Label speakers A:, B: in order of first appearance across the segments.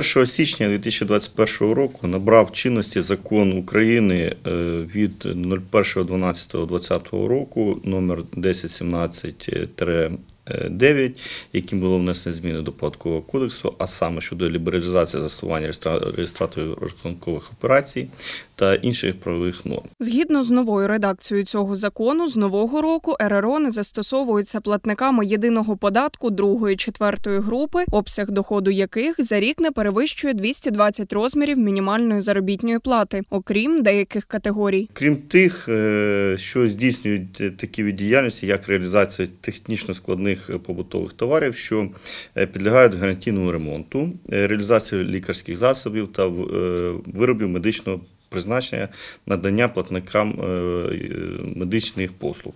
A: 1 січня 2021 року набрав чинності закон України е, від 01.12.2020 року номер 1017 9, яким було внесено зміни до податкового кодексу, а саме щодо лібералізації застосування реєстраторів рахункових операцій та інших правових норм.
B: Згідно з новою редакцією цього закону, з нового року РРО не застосовуються платниками єдиного податку другої четвертої групи, обсяг доходу яких за рік не перевищує 220 розмірів мінімальної заробітної плати, окрім деяких категорій,
A: крім тих, е, що здійснюють е, такі від діяльності, як реалізація технічно складних основних е, побутових товарів, що е, підлягають гарантійному ремонту, е, реалізації лікарських засобів та виробів медичного призначення, надання платникам медичних послуг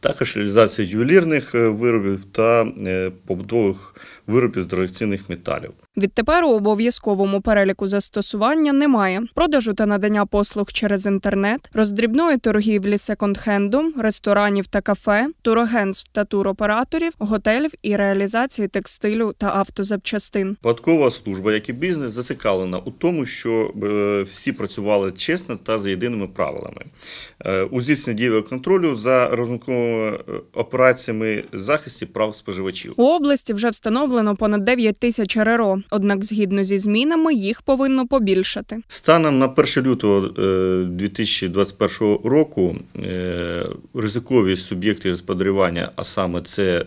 A: також реалізація ювелірних е, виробів та е, побутових виробів з дорогоцінних металів.
B: Відтепер у обов'язковому переліку застосування немає продажу та надання послуг через інтернет, роздрібної торгівлі секонд-хендом, ресторанів та кафе, турагентств та туроператорів, готелів і реалізації текстилю та автозапчастин.
A: Податкова служба, як і бізнес, зацікавлена у тому, що е, всі працювали чесно та за єдиними правилами. У здійсненні дієвого контролю за рахунком Е, операціями захисті прав споживачів.
B: У області вже встановлено понад 9 тисяч РРО. Однак, згідно зі змінами, їх повинно побільшати.
A: Станом на 1 лютого 2021 е, року е, ризикові суб'єкти господарювання, а саме це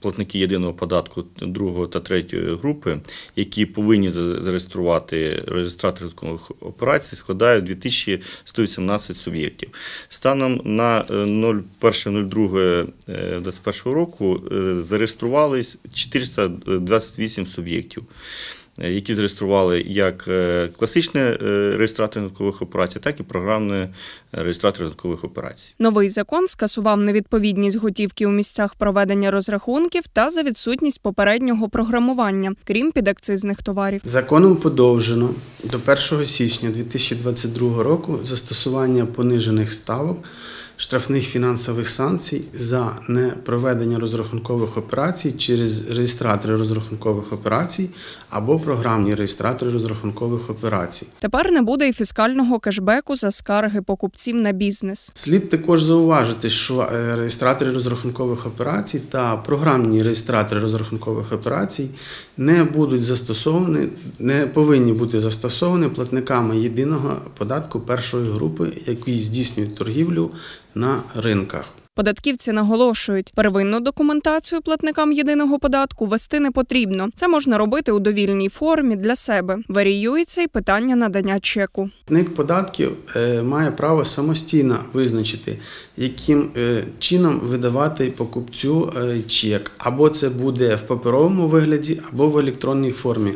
A: платники єдиного податку другої та третьої групи, які повинні зареєструвати реєстратор операцій, складають 2118 суб'єктів. Станом на 01.01 02.2021 е, року е, зареєструвались 428 суб'єктів. Е, які зареєстрували як класичне реєстратор ринкових операцій, так і програмні реєстратор ринкових операцій.
B: Новий закон скасував невідповідність готівки у місцях проведення розрахунків та за відсутність попереднього програмування, крім підакцизних
C: товарів. Законом подовжено до 1 січня 2022 року застосування понижених ставок штрафних фінансових санкцій за непроведення розрахункових операцій через реєстратори розрахункових операцій або програмні реєстратори розрахункових операцій.
B: Тепер не буде і фіскального кешбеку за скарги покупців на бізнес.
C: Слід також зауважити, що е, реєстратори розрахункових операцій та програмні реєстратори розрахункових операцій не будуть застосовані, не повинні бути застосовані платниками єдиного податку першої групи, які здійснюють торгівлю на ринках.
B: Податківці наголошують, первинну документацію платникам єдиного податку вести не потрібно. Це можна робити у довільній формі для себе. Варіюється і питання надання чеку.
C: Платник податків е, має право самостійно визначити, яким е, чином видавати покупцю е, чек, або це буде в паперовому вигляді, або в електронній формі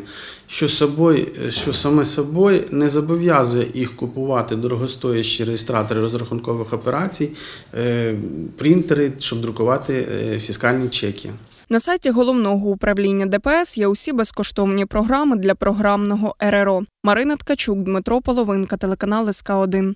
C: що собою, що саме собою не зобов'язує їх купувати дорогостоящі реєстратори розрахункових операцій, е, принтери, щоб друкувати е, фіскальні чеки.
B: На сайті головного управління ДПС є усі безкоштовні програми
A: для програмного РРО. Марина Ткачук, Дмитро Половинка, телеканал СК 1